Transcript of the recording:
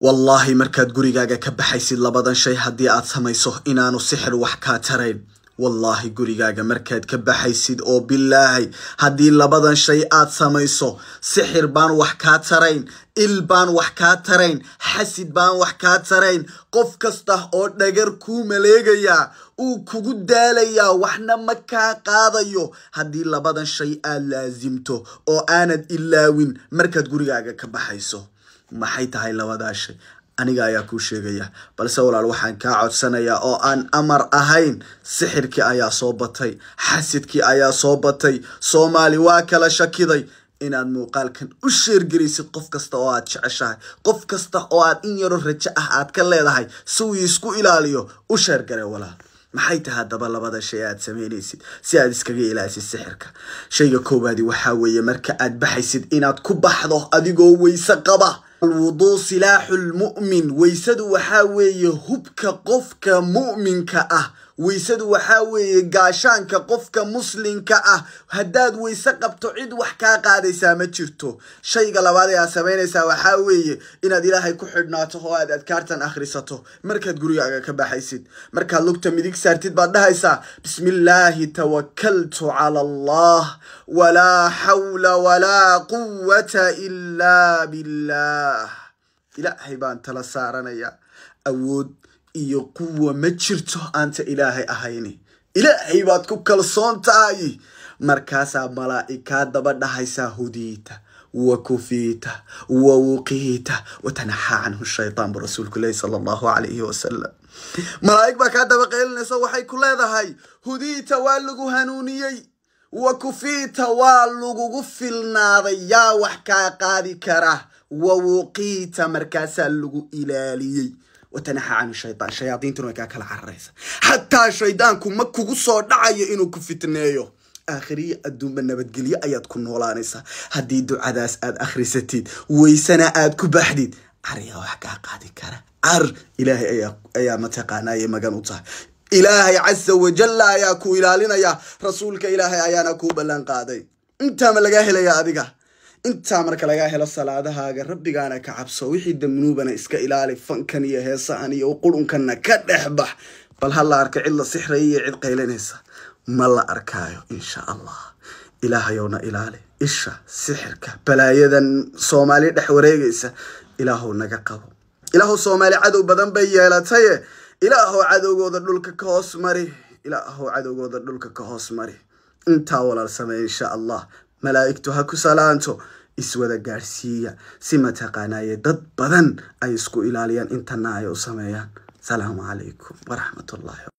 wallaahi markaad gurigaaga ka baxaysid labadan shay haddii aad samayso inaanu sixir wax kaa tarayn wallaahi gurigaaga markaad ka baxaysid oo bilaahi haddii labadan shay aad samayso sixir baan wax kaa tarayn il baan wax kaa tarayn xasid baan wax kaa tarayn qof kasta oo dhagar kuu maleegayaa uu kugu daalayaa waxna ma kaa qaadayo haddii labadan shay aad laasimto oo aanad ilaawin markaad gurigaaga ka baxayso maxay tahay labadaashay aniga ayaa kuu sheegaya balse walaal waxaan kaa codsanayaa oo aan amar ahayn sixirkii ayaa soo batay xasidkii ayaa soo batay soomaali waa kala shakiday inaad muuqaalkan u sheergelisid qof kasta oo aad jeceshahay qof kasta oo aad in yaro rajo ah aad ka leedahay si uu isku ilaaliyo u sheergare walaal maxay tahay haddaba labada shay aad samaynaysid si aad iskaga ilaalisid sixirka shayga koowaadi waxaa weeye marka aad baxaysid inaad ku baxdo adigoo weyse qaba alwuduu silaaxu lmu'min weysadu waxaa weeye hubka qofka mu'minka ah weysadu waxaa weeye gaashaanka qofka muslimka ah haddaad weyse qabto cid wax kaa qaadaysaa ma jirto shayga labaad ee aad samaynaysaa waxaa weeye inaad ilaahay ku xidhnaato oo aad adkaartan akhrisato markaad gurigaaga ka baxaysid markaad lugta midig saartid baad dhahaysaa bismillaahi tawakaltu cala allah walaa xawla walaa quwata ilaa billaah ilaahay baan tala saaranayaa awood iyo kuwa ma jirto aanta ilaahay ahayni ilaahay baad ku kalsoon tahay markaasaa malaa'ikaa daba dhahaysaa hudiita wakufiita wawuqiita wa watanaxaa canhu shaytaan bu rasuulku lehi sala allahu calayhi wasalam malaa'ig baa kaa daba qeylinaysa waxay ku leedahay hudiita waa lagu hanuuniyey wakufiita waa lagugu filnaaday yaa wax kaa qaadi kara wawuqiita markaasaa lagu ilaaliyey watanaha canu shaydaan shayaadiintuna way kaa kala cararaysa xataa shaydaanku ma kugu soo dhacayo inuu ku fitneeyo aakhiriya adduunba nabadgelyo ayaad ku noolaanaysaa haddii ducadaas aad akhrisatid weysana aad ku baxdid ariyaa wax kaa qaadi kara ar ilaahay ayaa mataqaanaaye magan u tahay ilaahay casa wajalla ayaa ku ilaalinaya rasuulka ilaahay ayaana kuu ballan qaaday intaama lagaa helaya adiga intaa marka lagaa helo salaadahaaga rabbigaana ka cabso wixii damnuubana iska ilaali fankan iyo heesahan iyo uqurunkanna ka dhex bax bal ha la arka cid la sixraya iyo cid qaylinaysa ma la arkaayo insha allah ilaahayowna ilaali isha sixirka balaayadan soomaali dhex wareegaysa ilaahow naga qabo ilaahow soomaali cadow badan bay yeelataye ilaahow cadowgooda dhulka ka hoos mari ilaahow cadowgooda dhulka ka hoos mari intaa walaalsamey insha allah malaa'igtu ha ku salaanto iswada gaadhsiiya si mataqaanaye dad badan ay isku ilaaliyaan inta ay u sameeyaan asalaamu calaykum waraxmatullahi